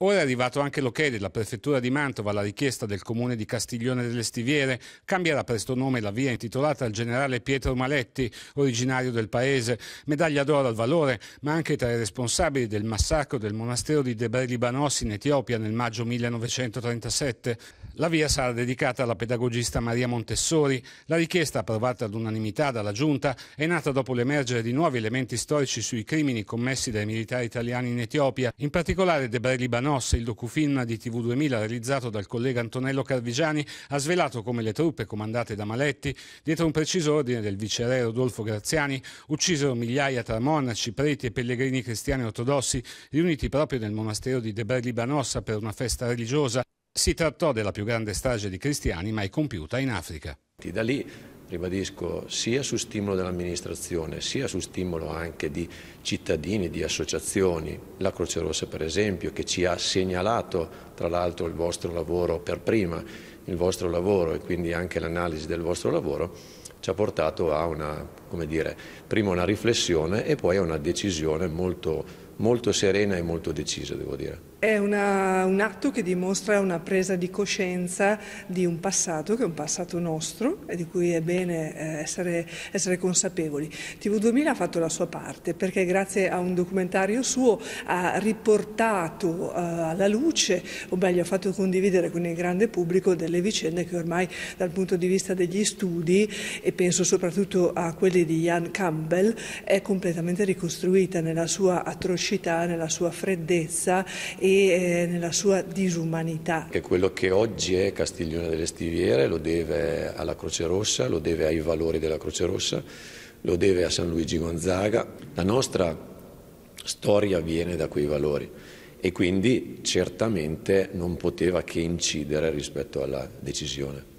Ora è arrivato anche l'ok della prefettura di Mantova alla richiesta del comune di Castiglione delle Stiviere. Cambierà presto nome la via intitolata al generale Pietro Maletti, originario del paese. Medaglia d'oro al valore, ma anche tra i responsabili del massacro del monastero di Debre Libanos in Etiopia nel maggio 1937. La via sarà dedicata alla pedagogista Maria Montessori. La richiesta, approvata all'unanimità dalla Giunta, è nata dopo l'emergere di nuovi elementi storici sui crimini commessi dai militari italiani in Etiopia, in particolare Debre Libanos, il docufilm di TV2000 realizzato dal collega Antonello Carvigiani, ha svelato come le truppe comandate da Maletti, dietro un preciso ordine del viceré Rodolfo Graziani, uccisero migliaia tra monaci, preti e pellegrini cristiani ortodossi riuniti proprio nel monastero di Debre Libanos per una festa religiosa si trattò della più grande strage di cristiani mai compiuta in Africa. Da lì, ribadisco, sia su stimolo dell'amministrazione, sia su stimolo anche di cittadini, di associazioni, la Croce Rossa per esempio, che ci ha segnalato tra l'altro il vostro lavoro per prima, il vostro lavoro e quindi anche l'analisi del vostro lavoro, ci ha portato a una, come dire, prima una riflessione e poi a una decisione molto molto serena e molto decisa, devo dire. È una, un atto che dimostra una presa di coscienza di un passato che è un passato nostro e di cui è bene eh, essere, essere consapevoli. TV2000 ha fatto la sua parte perché grazie a un documentario suo ha riportato eh, alla luce, o meglio ha fatto condividere con il grande pubblico delle vicende che ormai dal punto di vista degli studi e penso soprattutto a quelli di Jan Campbell è completamente ricostruita nella sua atrocità cecità, nella sua freddezza e eh, nella sua disumanità. Che quello che oggi è Castiglione delle Stiviere lo deve alla Croce Rossa, lo deve ai valori della Croce Rossa, lo deve a San Luigi Gonzaga. La nostra storia viene da quei valori e quindi certamente non poteva che incidere rispetto alla decisione.